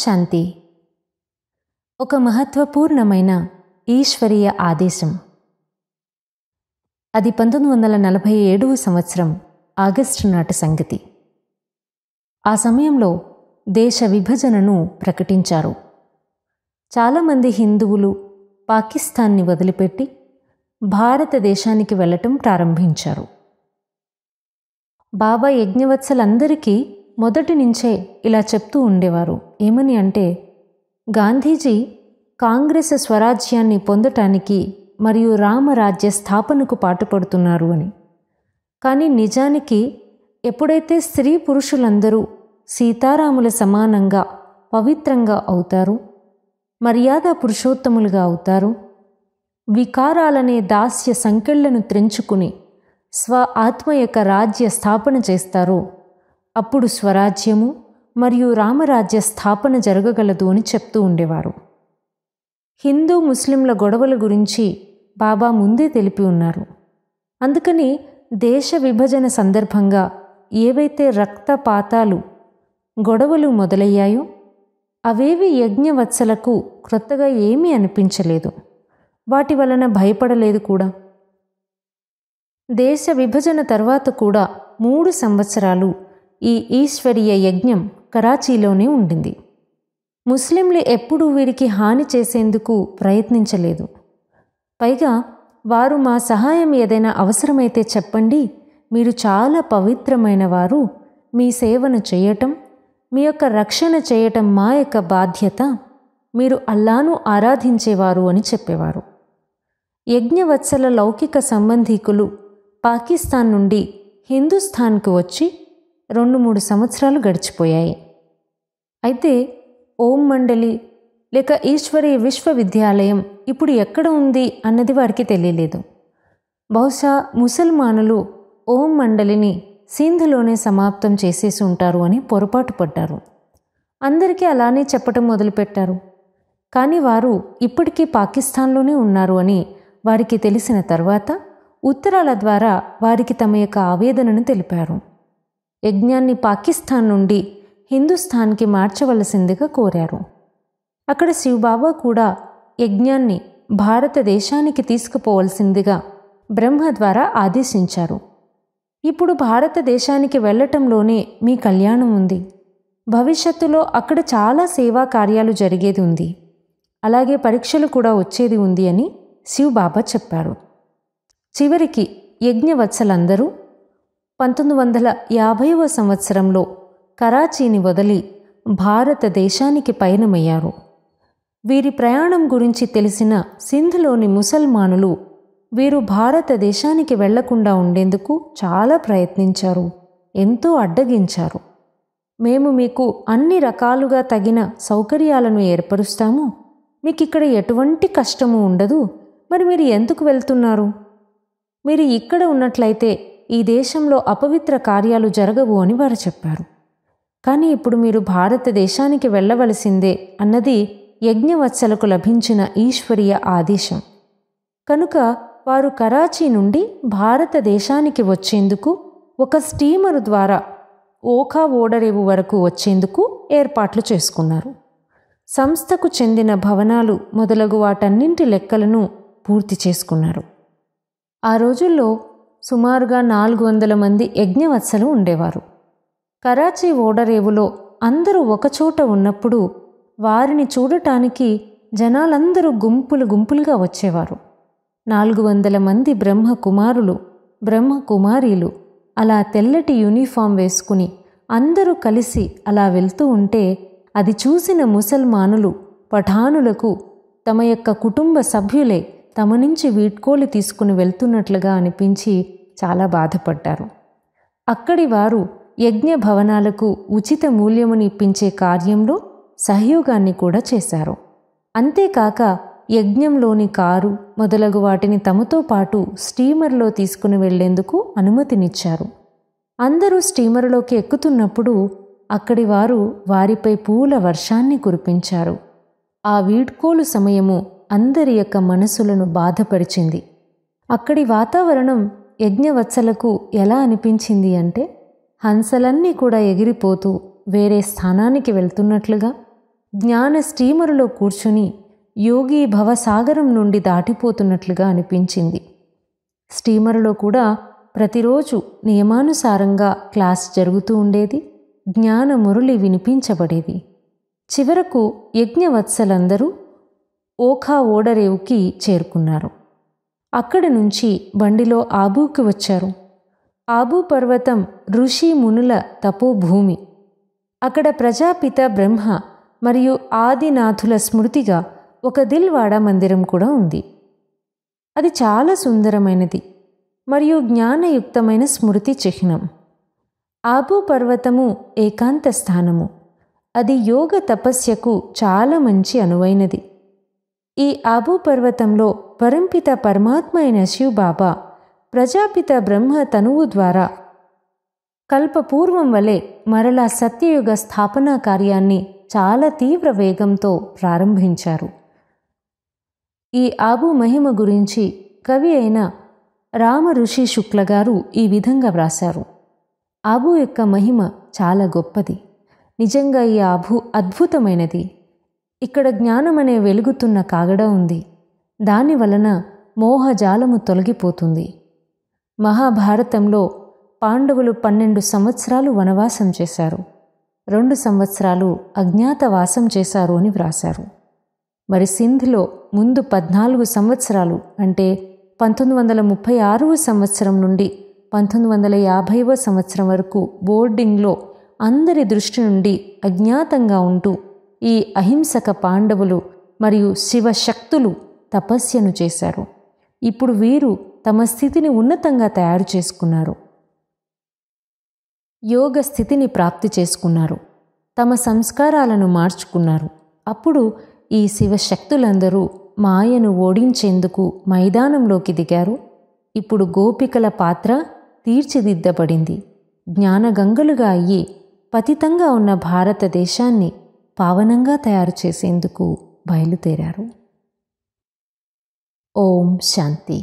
శాంతి ఒక మహత్వపూర్ణమైన ఈశ్వరీయ ఆదేశం అది పంతొమ్మిది వందల నలభై ఏడవ సంవత్సరం ఆగస్టు నాటి సంగతి ఆ సమయంలో దేశ విభజనను ప్రకటించారు చాలామంది హిందువులు పాకిస్తాన్ని వదిలిపెట్టి భారతదేశానికి వెళ్ళటం ప్రారంభించారు బాబా యజ్ఞవత్సలందరికీ మొదటి నుంచే ఇలా చెప్తూ ఉండేవారు ఏమని అంటే గాంధీజీ కాంగ్రెస్ స్వరాజ్యాన్ని పొందటానికి మరియు రామరాజ్య స్థాపనకు పాటుపడుతున్నారు అని కానీ నిజానికి ఎప్పుడైతే స్త్రీ పురుషులందరూ సీతారాముల సమానంగా పవిత్రంగా అవుతారు మర్యాద పురుషోత్తములుగా అవుతారు వికారాలనే దాస్య సంఖ్యలను త్రెంచుకుని స్వ ఆత్మ యొక్క రాజ్య స్థాపన చేస్తారు అప్పుడు స్వరాజ్యము మరియు రామరాజ్య స్థాపన జరగగలదు అని చెప్తూ ఉండేవారు హిందూ ముస్లింల గొడవల గురించి బాబా ముందే తెలిపి ఉన్నారు అందుకని దేశ విభజన సందర్భంగా ఏవైతే రక్తపాతాలు గొడవలు మొదలయ్యాయో అవేవి యజ్ఞవత్సలకు క్రొత్తగా ఏమీ అనిపించలేదు వాటి వలన భయపడలేదు కూడా దేశ విభజన తర్వాత కూడా మూడు సంవత్సరాలు ఈ ఈశ్వరీయ యజ్ఞం కరాచీలోనే ఉండింది ముస్లింలు ఎప్పుడూ వీరికి హాని చేసేందుకు ప్రయత్నించలేదు పైగా వారు మా సహాయం ఏదైనా అవసరమైతే చెప్పండి మీరు చాలా పవిత్రమైన వారు మీ సేవను చేయటం మీ యొక్క రక్షణ చేయటం మా యొక్క బాధ్యత మీరు అల్లాను ఆరాధించేవారు అని చెప్పేవారు యజ్ఞవత్సల లౌకిక సంబంధీకులు పాకిస్తాన్ నుండి హిందుస్థాన్కు వచ్చి రెండు మూడు సంవత్సరాలు గడిచిపోయాయి అయితే ఓం మండలి లేక ఈశ్వరీయ విశ్వవిద్యాలయం ఇప్పుడు ఎక్కడ ఉంది అన్నది వారికి తెలియలేదు బహుశా ముసల్మానులు ఓం మండలిని సింధులోనే సమాప్తం చేసేసి ఉంటారు అని పొరపాటు పడ్డారు అందరికీ అలానే చెప్పటం మొదలుపెట్టారు కానీ వారు ఇప్పటికీ పాకిస్తాన్లోనే ఉన్నారు అని వారికి తెలిసిన తర్వాత ఉత్తరాల ద్వారా వారికి తమ యొక్క ఆవేదనను తెలిపారు యజ్ఞాన్ని పాకిస్తాన్ నుండి హిందుస్థాన్కి మార్చవలసిందిగా కోరారు అక్కడ శివబాబా కూడా యజ్ఞాన్ని భారతదేశానికి తీసుకుపోవలసిందిగా బ్రహ్మ ద్వారా ఆదేశించారు ఇప్పుడు భారతదేశానికి వెళ్ళటంలోనే మీ కళ్యాణం ఉంది భవిష్యత్తులో అక్కడ చాలా సేవా కార్యాలు జరిగేది ఉంది అలాగే పరీక్షలు కూడా వచ్చేది ఉంది అని శివబాబా చెప్పారు చివరికి యజ్ఞవత్సలందరూ పంతొమ్మిది వందల యాభైవ సంవత్సరంలో కరాచీని వదిలి భారతదేశానికి పయనమయ్యారు వీరి ప్రయాణం గురించి తెలిసిన సింధ్లోని ముసల్మానులు వీరు భారతదేశానికి వెళ్లకుండా ఉండేందుకు చాలా ప్రయత్నించారు ఎంతో అడ్డగించారు మేము మీకు అన్ని రకాలుగా తగిన సౌకర్యాలను ఏర్పరుస్తాము మీకు ఇక్కడ ఎటువంటి కష్టము ఉండదు మరి మీరు ఎందుకు వెళ్తున్నారు మీరు ఇక్కడ ఉన్నట్లయితే ఈ దేశంలో అపవిత్ర కార్యాలు జరగవు అని వారు చెప్పారు కానీ ఇప్పుడు మీరు భారతదేశానికి వెళ్ళవలసిందే అన్నది యజ్ఞవత్సలకు లభించిన ఈశ్వరీయ ఆదేశం కనుక వారు కరాచీ నుండి భారతదేశానికి వచ్చేందుకు ఒక స్టీమరు ద్వారా ఓఖా ఓడరేవు వరకు వచ్చేందుకు ఏర్పాట్లు చేసుకున్నారు సంస్థకు చెందిన భవనాలు మొదలగు వాటన్నింటి లెక్కలను పూర్తి చేసుకున్నారు ఆ రోజుల్లో సుమారుగా నాలుగు వందల మంది యజ్ఞవత్సలు ఉండేవారు కరాచీ ఓడరేవులో అందరూ ఒకచోట ఉన్నప్పుడు వారిని చూడటానికి జనాలందరూ గుంపులు గుంపులుగా వచ్చేవారు నాలుగు వందల మంది బ్రహ్మ కుమారులు బ్రహ్మ కుమారీలు అలా తెల్లటి యూనిఫామ్ వేసుకుని అందరూ కలిసి అలా వెళ్తూ ఉంటే అది చూసిన ముసల్మానులు పఠానులకు తమ యొక్క కుటుంబ సభ్యులే తమ నుంచి వీడ్కోలు తీసుకుని వెళ్తున్నట్లుగా అనిపించి చాలా బాధపడ్డారు అక్కడి వారు యజ్ఞ భవనాలకు ఉచిత మూల్యముని ఇప్పించే కార్యంలో సహయోగాన్ని కూడా చేశారు అంతేకాక యజ్ఞంలోని కారు మొదలగు వాటిని తమతో పాటు స్టీమర్లో తీసుకుని వెళ్లేందుకు అనుమతినిచ్చారు అందరూ స్టీమర్లోకి ఎక్కుతున్నప్పుడు అక్కడి వారు వారిపై పూల వర్షాన్ని కురిపించారు ఆ వీడ్కోలు సమయము అందరి యొక్క మనసులను బాధపరిచింది అక్కడి వాతావరణం యజ్ఞవత్సలకు ఎలా అనిపించింది అంటే హంసలన్నీ కూడా ఎగిరిపోతూ వేరే స్థానానికి వెళ్తున్నట్లుగా జ్ఞాన స్టీమరులో కూర్చుని యోగి భవసాగరం నుండి దాటిపోతున్నట్లుగా అనిపించింది స్టీమరులో కూడా ప్రతిరోజు నియమానుసారంగా క్లాస్ జరుగుతూ ఉండేది జ్ఞాన మురళి వినిపించబడేది చివరకు యజ్ఞవత్సలందరూ ఓఖా ఓడరేవుకి చేరుకున్నారు అక్కడి నుంచి బండిలో ఆబూకి వచ్చారు ఆబూ పర్వతం ఋషి మునుల తపోభూమి అక్కడ ప్రజాపిత బ్రహ్మ మరియు ఆదినాథుల స్మృతిగా ఒక దిల్వాడ మందిరం కూడా ఉంది అది చాలా సుందరమైనది మరియు జ్ఞానయుక్తమైన స్మృతి చిహ్నం ఆబూ పర్వతము ఏకాంత స్థానము అది యోగ తపస్యకు చాలా మంచి అనువైనది ఈ ఆబు పర్వతంలో పరంపిత పరమాత్మ అయిన శివబాబా ప్రజాపిత బ్రహ్మ తనువు ద్వారా కల్పపూర్వం వలె మరలా సత్యయుగ స్థాపన కార్యాన్ని చాలా తీవ్ర వేగంతో ప్రారంభించారు ఈ ఆబు మహిమ గురించి కవి అయిన రామ ఋషి శుక్ల గారు ఈ విధంగా వ్రాశారు ఆబు యొక్క మహిమ చాలా గొప్పది నిజంగా ఈ ఆబు అద్భుతమైనది ఇక్కడ జ్ఞానమనే వెలుగుతున్న కాగడ ఉంది దాని వలన మోహజాలము తొలగిపోతుంది మహాభారతంలో పాండవులు పన్నెండు సంవత్సరాలు వనవాసం చేశారు రెండు సంవత్సరాలు అజ్ఞాతవాసం చేశారు అని వ్రాశారు మరి సింధ్లో ముందు పద్నాలుగు సంవత్సరాలు అంటే పంతొమ్మిది వందల ముప్పై ఆరవ సంవత్సరం నుండి పంతొమ్మిది వందల యాభైవ సంవత్సరం వరకు బోర్డింగ్లో అందరి దృష్టి నుండి అజ్ఞాతంగా ఉంటూ ఈ అహింసక పాండవులు మరియు శివశక్తులు తపస్యను చేశారు ఇప్పుడు వీరు తమ స్థితిని ఉన్నతంగా తయారు చేసుకున్నారు యోగ స్థితిని ప్రాప్తి చేసుకున్నారు తమ సంస్కారాలను మార్చుకున్నారు అప్పుడు ఈ శివశక్తులందరూ మాయను ఓడించేందుకు మైదానంలోకి దిగారు ఇప్పుడు గోపికల పాత్ర తీర్చిదిద్దబడింది జ్ఞానగంగలుగా అయ్యి పతితంగా ఉన్న భారతదేశాన్ని పావనంగా తయారు చేసేందుకు బయలుదేరారు ఓం శాంతి